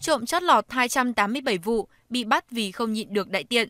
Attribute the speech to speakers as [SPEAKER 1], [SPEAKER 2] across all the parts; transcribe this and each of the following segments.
[SPEAKER 1] Trộm chót lọt 287 vụ, bị bắt vì không nhịn được đại tiện.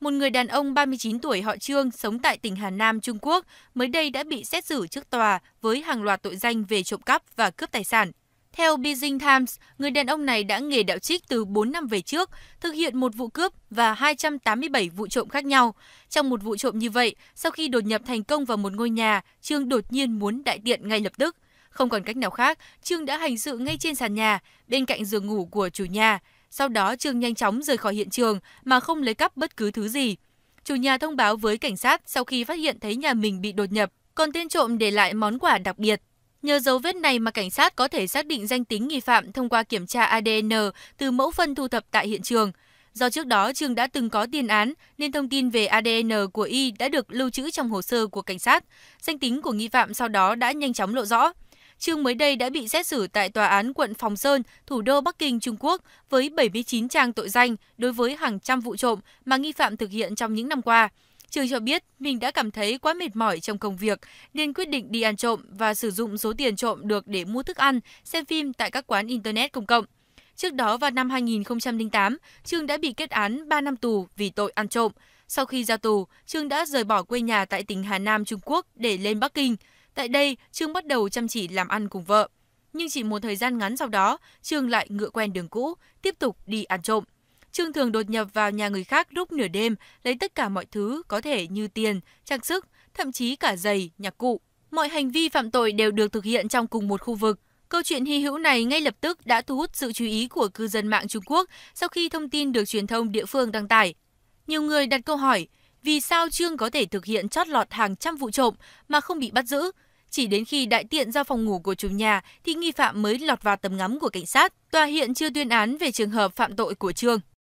[SPEAKER 1] Một người đàn ông 39 tuổi họ Trương sống tại tỉnh Hà Nam, Trung Quốc mới đây đã bị xét xử trước tòa với hàng loạt tội danh về trộm cắp và cướp tài sản. Theo Beijing Times, người đàn ông này đã nghề đạo trích từ 4 năm về trước, thực hiện một vụ cướp và 287 vụ trộm khác nhau. Trong một vụ trộm như vậy, sau khi đột nhập thành công vào một ngôi nhà, Trương đột nhiên muốn đại tiện ngay lập tức. Không còn cách nào khác, Trương đã hành sự ngay trên sàn nhà, bên cạnh giường ngủ của chủ nhà. Sau đó Trương nhanh chóng rời khỏi hiện trường mà không lấy cắp bất cứ thứ gì. Chủ nhà thông báo với cảnh sát sau khi phát hiện thấy nhà mình bị đột nhập, còn tên trộm để lại món quà đặc biệt. Nhờ dấu vết này mà cảnh sát có thể xác định danh tính nghi phạm thông qua kiểm tra ADN từ mẫu phân thu thập tại hiện trường. Do trước đó Trương đã từng có tiền án nên thông tin về ADN của Y đã được lưu trữ trong hồ sơ của cảnh sát. Danh tính của nghi phạm sau đó đã nhanh chóng lộ rõ. Trương mới đây đã bị xét xử tại Tòa án quận Phòng Sơn, thủ đô Bắc Kinh, Trung Quốc với 79 trang tội danh đối với hàng trăm vụ trộm mà nghi phạm thực hiện trong những năm qua. Trương cho biết mình đã cảm thấy quá mệt mỏi trong công việc nên quyết định đi ăn trộm và sử dụng số tiền trộm được để mua thức ăn, xem phim tại các quán Internet công cộng. Trước đó vào năm 2008, Trương đã bị kết án 3 năm tù vì tội ăn trộm. Sau khi ra tù, Trương đã rời bỏ quê nhà tại tỉnh Hà Nam, Trung Quốc để lên Bắc Kinh. Tại đây, Trương bắt đầu chăm chỉ làm ăn cùng vợ. Nhưng chỉ một thời gian ngắn sau đó, Trương lại ngựa quen đường cũ, tiếp tục đi ăn trộm. Trương thường đột nhập vào nhà người khác lúc nửa đêm, lấy tất cả mọi thứ có thể như tiền, trang sức, thậm chí cả giày, nhạc cụ. Mọi hành vi phạm tội đều được thực hiện trong cùng một khu vực. Câu chuyện hy hữu này ngay lập tức đã thu hút sự chú ý của cư dân mạng Trung Quốc sau khi thông tin được truyền thông địa phương đăng tải. Nhiều người đặt câu hỏi, vì sao Trương có thể thực hiện chót lọt hàng trăm vụ trộm mà không bị bắt giữ, chỉ đến khi đại tiện ra phòng ngủ của chủ nhà thì nghi phạm mới lọt vào tầm ngắm của cảnh sát. Tòa hiện chưa tuyên án về trường hợp phạm tội của Trương.